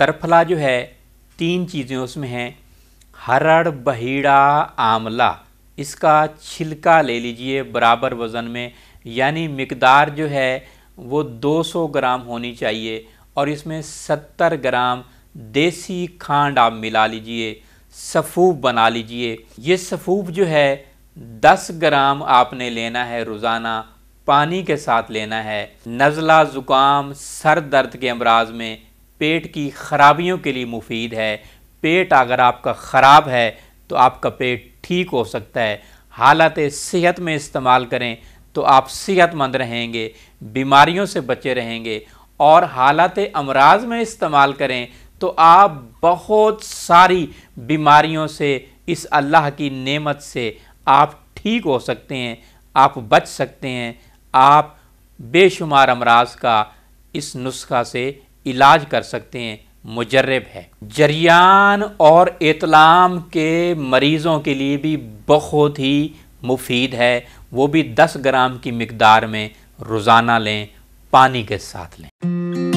ترپلا جو ہے تین چیزیں اس میں ہیں ہرڑ بہیڑا آملہ اس کا چھلکا لے لیجئے برابر وزن میں یعنی مقدار جو ہے وہ دو سو گرام ہونی چاہیے اور اس میں ستر گرام دیسی کھانڈ آپ ملا لیجئے سفوب بنا لیجئے یہ سفوب جو ہے دس گرام آپ نے لینا ہے روزانہ پانی کے ساتھ لینا ہے نزلہ زکام سر درد کے امراض میں پیٹ کی خرابیوں کے لیے مفید ہے پیٹ اگر آپ کا خراب ہے تو آپ کا پیٹ ٹھیک ہو سکتا ہے حالت صحت میں استعمال کریں تو آپ صحت مند رہیں گے بیماریوں سے بچے رہیں گے اور حالات امراض میں استعمال کریں تو آپ بہت ساری بیماریوں سے اس اللہ کی نعمت سے آپ ٹھیک ہو سکتے ہیں آپ بچ سکتے ہیں آپ بے شمار امراض کا اس نسخہ سے علاج کر سکتے ہیں مجرب ہے جریان اور اطلام کے مریضوں کے لیے بھی بہت ہی مفید ہے وہ بھی دس گرام کی مقدار میں روزانہ لیں پانی کے ساتھ لیں